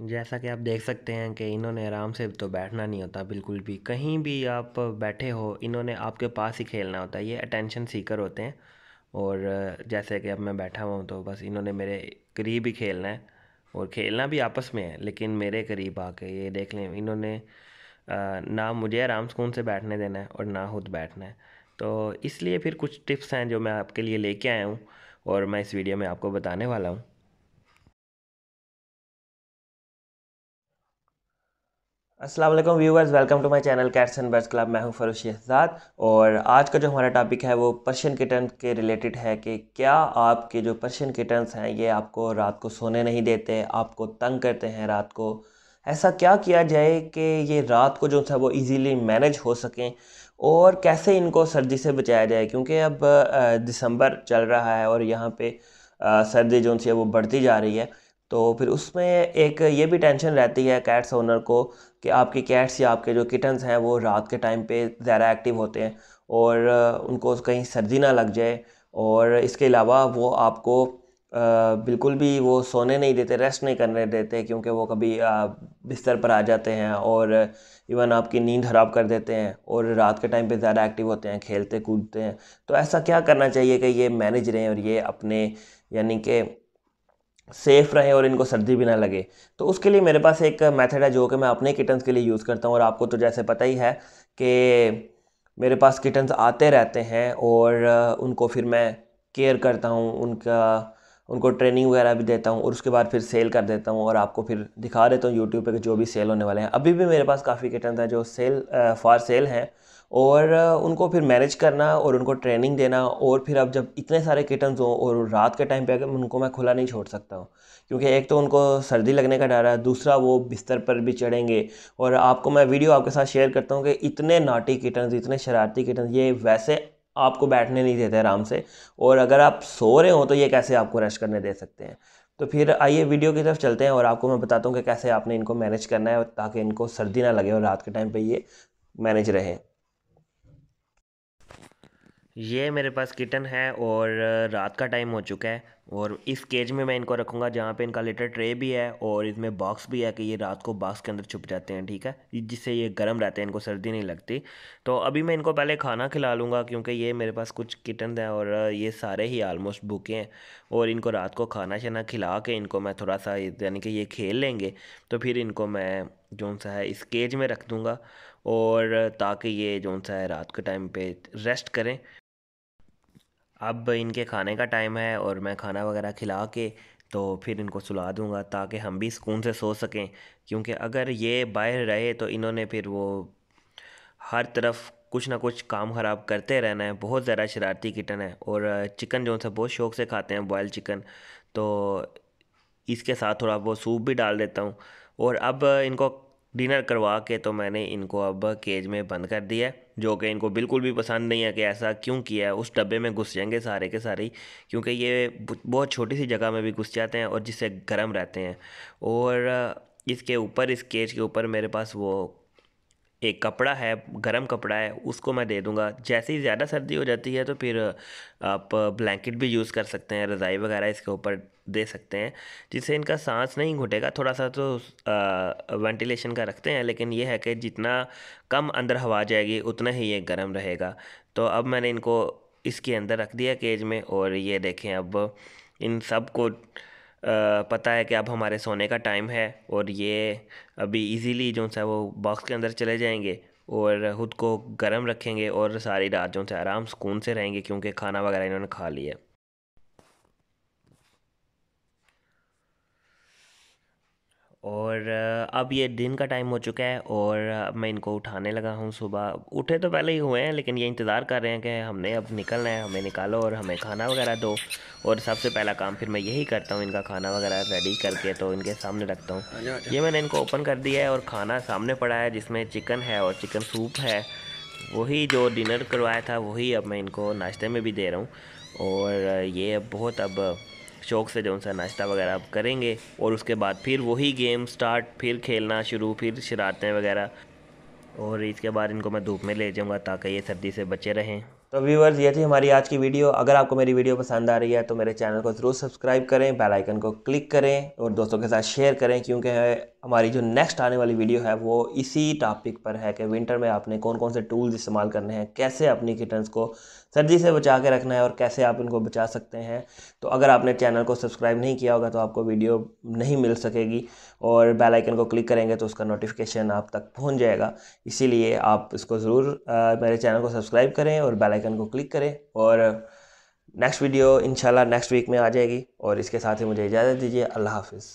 जैसा कि आप देख सकते हैं कि इन्होंने आराम से तो बैठना नहीं होता बिल्कुल भी कहीं भी आप बैठे हो इन्होंने आपके पास ही खेलना होता है ये अटेंशन सीकर होते हैं और जैसे कि अब मैं बैठा हुआ हूँ तो बस इन्होंने मेरे करीब ही खेलना है और खेलना भी आपस में है लेकिन मेरे करीब आके ये देख लें इन्होंने ना मुझे आराम सुकून से बैठने देना है और ना खुद बैठना है तो इसलिए फिर कुछ टिप्स हैं जो मैं आपके लिए लेके आया हूँ और मैं इस वीडियो में आपको बताने वाला हूँ असलम viewers welcome to my channel cats and birds club मैं हूं फरोश शहजाद और आज का जो हमारा टॉपिक है वो पर्शियन किटन के रिलेटेड है कि क्या आपके जो पर्शियन किटन्स हैं ये आपको रात को सोने नहीं देते आपको तंग करते हैं रात को ऐसा क्या किया जाए कि ये रात को जो है वो इजीली मैनेज हो सकें और कैसे इनको सर्दी से बचाया जाए क्योंकि अब दिसंबर चल रहा है और यहाँ पर सर्दी जो है वो बढ़ती जा रही है तो फिर उसमें एक ये भी टेंशन रहती है कैट्स ओनर को कि आपकी कैट्स या आपके जो किटन्स हैं वो रात के टाइम पे ज़्यादा एक्टिव होते हैं और उनको कहीं सर्दी ना लग जाए और इसके अलावा वो आपको बिल्कुल भी वो सोने नहीं देते रेस्ट नहीं करने देते क्योंकि वो कभी बिस्तर पर आ जाते हैं और इवन आपकी नींद ख़राब कर देते हैं और रात के टाइम पे ज़्यादा एक्टिव होते हैं खेलते कूदते हैं तो ऐसा क्या करना चाहिए कि ये मैनेज रहें और ये अपने यानी कि सेफ़ रहे और इनको सर्दी भी ना लगे तो उसके लिए मेरे पास एक मेथड है जो कि मैं अपने किटन्स के लिए यूज़ करता हूँ और आपको तो जैसे पता ही है कि मेरे पास किटन्स आते रहते हैं और उनको फिर मैं केयर करता हूँ उनका उनको ट्रेनिंग वगैरह भी देता हूँ और उसके बाद फिर सेल कर देता हूँ और आपको फिर दिखा देता हूँ यूट्यूब पर जो भी सेल होने वाले हैं अभी भी मेरे पास काफ़ी किटन्स हैं जो सेल फॉर सेल हैं और उनको फिर मैनेज करना और उनको ट्रेनिंग देना और फिर अब जब इतने सारे किटन्स हों और रात के टाइम पे अगर उनको मैं खुला नहीं छोड़ सकता हूँ क्योंकि एक तो उनको सर्दी लगने का डर है दूसरा वो बिस्तर पर भी चढ़ेंगे और आपको मैं वीडियो आपके साथ शेयर करता हूँ कि इतने नाटी किटन्स इतने शरारती किटन्स ये वैसे आपको बैठने नहीं देते आराम से और अगर आप सो रहे हो तो ये कैसे आपको रेस्ट करने दे सकते हैं तो फिर आइए वीडियो की तरफ चलते हैं और आपको मैं बताता हूँ कि कैसे आपने इनको मैनेज करना है ताकि इनको सर्दी ना लगे और रात के टाइम पे ये मैनेज रहे ये मेरे पास किटन है और रात का टाइम हो चुका है और इस केज में मैं इनको रखूँगा जहाँ पे इनका लिटर ट्रे भी है और इसमें बॉक्स भी है कि ये रात को बॉक्स के अंदर छुप जाते हैं ठीक है जिससे ये गर्म रहते हैं इनको सर्दी नहीं लगती तो अभी मैं इनको पहले खाना खिला लूँगा क्योंकि ये मेरे पास कुछ किटन हैं और ये सारे ही आलमोस्ट भूखे हैं और इनको रात को खाना शाना खिला के इनको मैं थोड़ा सा यानी कि ये खेल लेंगे तो फिर इनको मैं जो सा है इस केज में रख दूँगा और ताकि ये जो सा है रात के टाइम पर रेस्ट करें अब इनके खाने का टाइम है और मैं खाना वगैरह खिला के तो फिर इनको सुला दूँगा ताकि हम भी सुकून से सो सकें क्योंकि अगर ये बाहर रहे तो इन्होंने फिर वो हर तरफ कुछ ना कुछ काम ख़राब करते रहना है बहुत ज़्यादा शरारती किटन है और चिकन जो सब बहुत शौक से खाते हैं बॉयल चिकन तो इसके साथ थोड़ा वो सूप भी डाल देता हूँ और अब इनको डिनर करवा के तो मैंने इनको अब केज में बंद कर दिया जो कि इनको बिल्कुल भी पसंद नहीं है कि ऐसा क्यों किया उस डब्बे में घुस जाएंगे सारे के सारे क्योंकि ये बहुत छोटी सी जगह में भी घुस जाते हैं और जिससे गर्म रहते हैं और इसके ऊपर इस केज के ऊपर मेरे पास वो एक कपड़ा है गर्म कपड़ा है उसको मैं दे दूँगा जैसे ही ज़्यादा सर्दी हो जाती है तो फिर आप ब्लैंकेट भी यूज़ कर सकते हैं रज़ाई वगैरह इसके ऊपर दे सकते हैं जिससे इनका सांस नहीं घुटेगा थोड़ा सा तो वेंटिलेशन का रखते हैं लेकिन ये है कि जितना कम अंदर हवा जाएगी उतना ही ये गर्म रहेगा तो अब मैंने इनको इसके अंदर रख दिया केज में और ये देखें अब इन सब को पता है कि अब हमारे सोने का टाइम है और ये अभी इजीली जो सा वो बॉक्स के अंदर चले जाएंगे और ख़ुद को गर्म रखेंगे और सारी रात जो है आराम सुकून से रहेंगे क्योंकि खाना वगैरह इन्होंने खा लिया है और अब ये दिन का टाइम हो चुका है और मैं इनको उठाने लगा हूँ सुबह उठे तो पहले ही हुए हैं लेकिन ये इंतज़ार कर रहे हैं कि हमने अब निकलना है हमें निकालो और हमें खाना वगैरह दो और सबसे पहला काम फिर मैं यही करता हूँ इनका खाना वगैरह रेडी करके तो इनके सामने रखता हूँ अच्छा, अच्छा। ये मैंने इनको ओपन कर दिया है और खाना सामने पड़ा है जिसमें चिकन है और चिकन सूप है वही जो डिनर करवाया था वही अब मैं इनको नाश्ते में भी दे रहा हूँ और ये बहुत अब शौक़ से जो उनका नाश्ता वगैरह आप करेंगे और उसके बाद फिर वही गेम स्टार्ट फिर खेलना शुरू फिर शरारतें वगैरह और इसके बाद इनको मैं धूप में ले जाऊँगा ताकि ये सर्दी से बचे रहें तो व्यूवर्स ये थी हमारी आज की वीडियो अगर आपको मेरी वीडियो पसंद आ रही है तो मेरे चैनल को ज़रूर सब्सक्राइब करें बेल आइकन को क्लिक करें और दोस्तों के साथ शेयर करें क्योंकि हमारी जो नेक्स्ट आने वाली वीडियो है वो इसी टॉपिक पर है कि विंटर में आपने कौन कौन से टूल्स इस्तेमाल करने हैं कैसे अपनी किटन्स को सर्दी से बचा के रखना है और कैसे आप इनको बचा सकते हैं तो अगर आपने चैनल को सब्सक्राइब नहीं किया होगा तो आपको वीडियो नहीं मिल सकेगी और बेल आइकन को क्लिक करेंगे तो उसका नोटिफिकेशन आप तक पहुँच जाएगा इसीलिए आप इसको ज़रूर मेरे चैनल को सब्सक्राइब करें और बेल आइकन को क्लिक करें और नेक्स्ट वीडियो इंशाल्लाह नेक्स्ट वीक में आ जाएगी और इसके साथ ही मुझे इजाज़त दीजिए अल्लाह हाफिज़